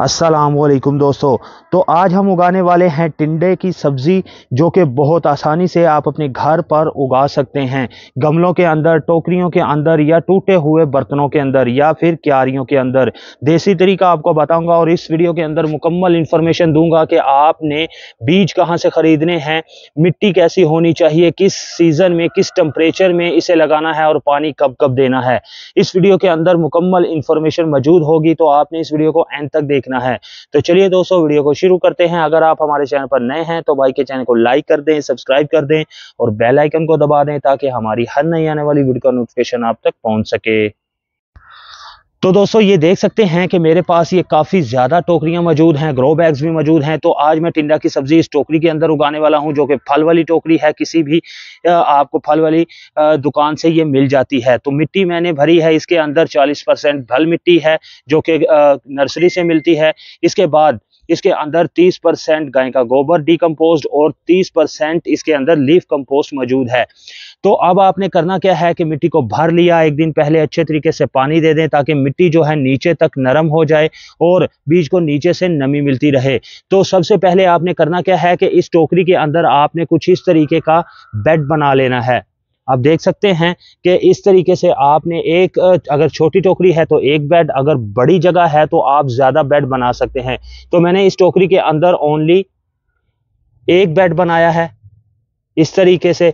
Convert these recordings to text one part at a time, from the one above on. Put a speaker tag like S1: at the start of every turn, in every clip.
S1: असलकुम दोस्तों तो आज हम उगाने वाले हैं टिंडे की सब्ज़ी जो कि बहुत आसानी से आप अपने घर पर उगा सकते हैं गमलों के अंदर टोकरियों के अंदर या टूटे हुए बर्तनों के अंदर या फिर क्यारियों के अंदर देसी तरीका आपको बताऊंगा और इस वीडियो के अंदर मुकम्मल इन्फॉर्मेशन दूंगा कि आपने बीज कहाँ से ख़रीदने हैं मिट्टी कैसी होनी चाहिए किस सीज़न में किस टम्परेचर में इसे लगाना है और पानी कब कब देना है इस वीडियो के अंदर मुकम्मल इन्फॉर्मेशन मौजूद होगी तो आपने इस वीडियो को एंड तक देखना देखना है तो चलिए दोस्तों वीडियो को शुरू करते हैं अगर आप हमारे चैनल पर नए हैं तो भाई के चैनल को लाइक कर दें सब्सक्राइब कर दें और बेलाइकन को दबा दें ताकि हमारी हर नई आने वाली वीडियो का नोटिफिकेशन आप तक पहुँच सके तो दोस्तों ये देख सकते हैं कि मेरे पास ये काफ़ी ज़्यादा टोकरियां मौजूद हैं ग्रो बैग्स भी मौजूद हैं तो आज मैं टिंडा की सब्ज़ी इस टोकरी के अंदर उगाने वाला हूं जो कि फल वाली टोकरी है किसी भी आपको फल वाली दुकान से ये मिल जाती है तो मिट्टी मैंने भरी है इसके अंदर चालीस परसेंट भल मिट्टी है जो कि नर्सरी से मिलती है इसके बाद इसके अंदर 30 परसेंट गाय का गोबर डीकम्पोज और 30 परसेंट इसके अंदर लीफ कंपोस्ट मौजूद है तो अब आपने करना क्या है कि मिट्टी को भर लिया एक दिन पहले अच्छे तरीके से पानी दे दें ताकि मिट्टी जो है नीचे तक नरम हो जाए और बीज को नीचे से नमी मिलती रहे तो सबसे पहले आपने करना क्या है कि इस टोकरी के अंदर आपने कुछ इस तरीके का बेड बना लेना है आप देख सकते हैं कि इस तरीके से आपने एक अगर छोटी टोकरी है तो एक बेड अगर बड़ी जगह है तो आप ज़्यादा बेड बना सकते हैं तो मैंने इस टोकरी के अंदर ओनली एक बेड बनाया है इस तरीके से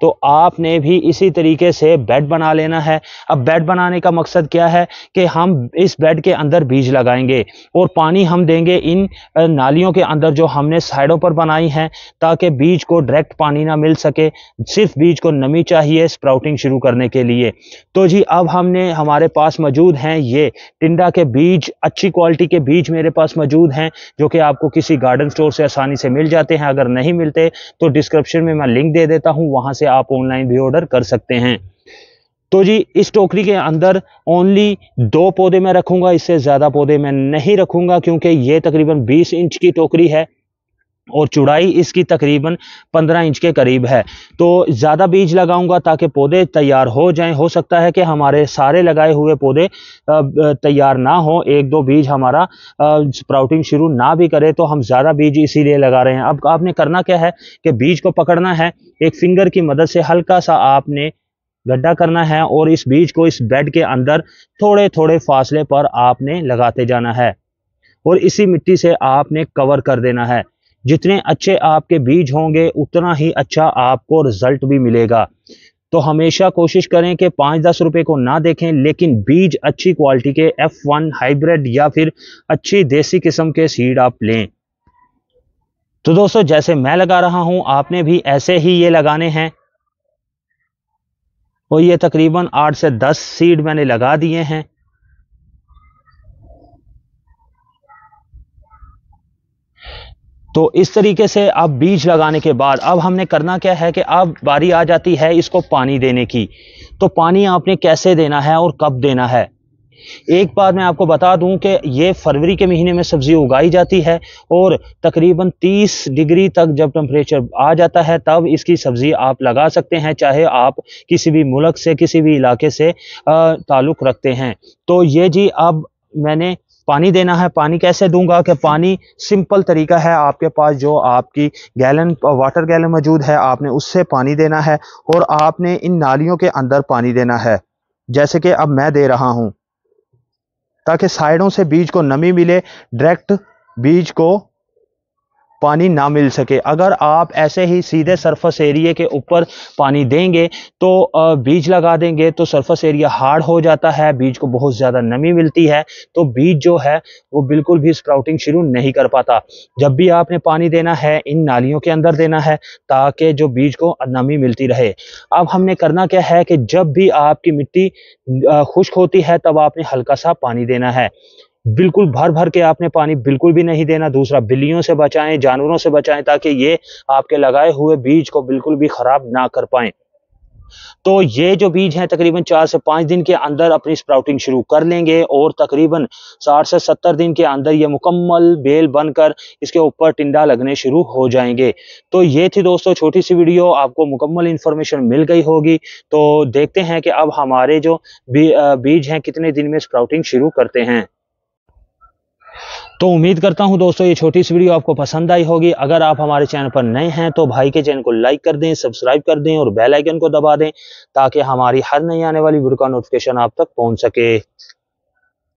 S1: तो आपने भी इसी तरीके से बेड बना लेना है अब बेड बनाने का मकसद क्या है कि हम इस बेड के अंदर बीज लगाएंगे और पानी हम देंगे इन नालियों के अंदर जो हमने साइडों पर बनाई हैं ताकि बीज को डायरेक्ट पानी ना मिल सके सिर्फ बीज को नमी चाहिए स्प्राउटिंग शुरू करने के लिए तो जी अब हमने हमारे पास मौजूद हैं ये टिंडा के बीज अच्छी क्वालिटी के बीज मेरे पास मौजूद हैं जो कि आपको किसी गार्डन स्टोर से आसानी से मिल जाते हैं अगर नहीं मिलते तो डिस्क्रिप्शन में मैं लिंक दे देता हूँ वहाँ से आप ऑनलाइन भी ऑर्डर कर सकते हैं तो जी इस टोकरी के अंदर ओनली दो पौधे मैं रखूंगा इससे ज़्यादा पौधे मैं नहीं रखूंगा क्योंकि ये तकरीबन 20 इंच की टोकरी है और चौड़ाई इसकी तकरीबन 15 इंच के करीब है तो ज़्यादा बीज लगाऊंगा ताकि पौधे तैयार हो जाएं हो सकता है कि हमारे सारे लगाए हुए पौधे तैयार ना हो एक दो बीज हमारा स्प्राउटिंग शुरू ना भी करे तो हम ज़्यादा बीज इसीलिए लगा रहे हैं अब आपने करना क्या है कि बीज को पकड़ना है एक फिंगर की मदद से हल्का सा आपने गड्ढा करना है और इस बीज को इस बेड के अंदर थोड़े थोड़े फासले पर आपने लगाते जाना है और इसी मिट्टी से आपने कवर कर देना है जितने अच्छे आपके बीज होंगे उतना ही अच्छा आपको रिजल्ट भी मिलेगा तो हमेशा कोशिश करें कि पाँच दस रुपए को ना देखें लेकिन बीज अच्छी क्वालिटी के एफ वन हाइब्रिड या फिर अच्छी देसी किस्म के सीड आप लें तो दोस्तों जैसे मैं लगा रहा हूं आपने भी ऐसे ही ये लगाने हैं और ये तकरीबन आठ से दस सीड मैंने लगा दिए हैं तो इस तरीके से अब बीज लगाने के बाद अब हमने करना क्या है कि अब बारी आ जाती है इसको पानी देने की तो पानी आपने कैसे देना है और कब देना है एक बार मैं आपको बता दूं कि ये फरवरी के महीने में सब्ज़ी उगाई जाती है और तकरीबन 30 डिग्री तक जब टेम्परेचर आ जाता है तब इसकी सब्ज़ी आप लगा सकते हैं चाहे आप किसी भी मुल्क से किसी भी इलाके से ताल्लुक़ रखते हैं तो ये जी अब मैंने पानी देना है पानी कैसे दूंगा कि पानी सिंपल तरीका है आपके पास जो आपकी गैलन वाटर गैलन मौजूद है आपने उससे पानी देना है और आपने इन नालियों के अंदर पानी देना है जैसे कि अब मैं दे रहा हूं ताकि साइडों से बीज को नमी मिले डायरेक्ट बीज को पानी ना मिल सके अगर आप ऐसे ही सीधे सरफस एरिए के ऊपर पानी देंगे तो बीज लगा देंगे तो सरफस एरिया हार्ड हो जाता है बीज को बहुत ज़्यादा नमी मिलती है तो बीज जो है वो बिल्कुल भी स्प्राउटिंग शुरू नहीं कर पाता जब भी आपने पानी देना है इन नालियों के अंदर देना है ताकि जो बीज को नमी मिलती रहे अब हमने करना क्या है कि जब भी आपकी मिट्टी खुश्क होती है तब आपने हल्का सा पानी देना है बिल्कुल भर भर के आपने पानी बिल्कुल भी नहीं देना दूसरा बिल्लियों से बचाएं जानवरों से बचाएं ताकि ये आपके लगाए हुए बीज को बिल्कुल भी ख़राब ना कर पाए तो ये जो बीज हैं तकरीबन चार से पांच दिन के अंदर अपनी स्प्राउटिंग शुरू कर लेंगे और तकरीबन साठ से सत्तर दिन के अंदर ये मुकम्मल बेल बनकर इसके ऊपर टिंडा लगने शुरू हो जाएंगे तो ये थी दोस्तों छोटी सी वीडियो आपको मुकम्मल इंफॉर्मेशन मिल गई होगी तो देखते हैं कि अब हमारे जो बीज हैं कितने दिन में स्प्राउटिंग शुरू करते हैं तो उम्मीद करता हूं दोस्तों ये छोटी सी वीडियो आपको पसंद आई होगी अगर आप हमारे चैनल पर नए हैं तो भाई के चैनल को लाइक कर दें सब्सक्राइब कर दें और बेल आइकन को दबा दें ताकि हमारी हर नई आने वाली वीडियो का नोटिफिकेशन आप तक पहुंच सके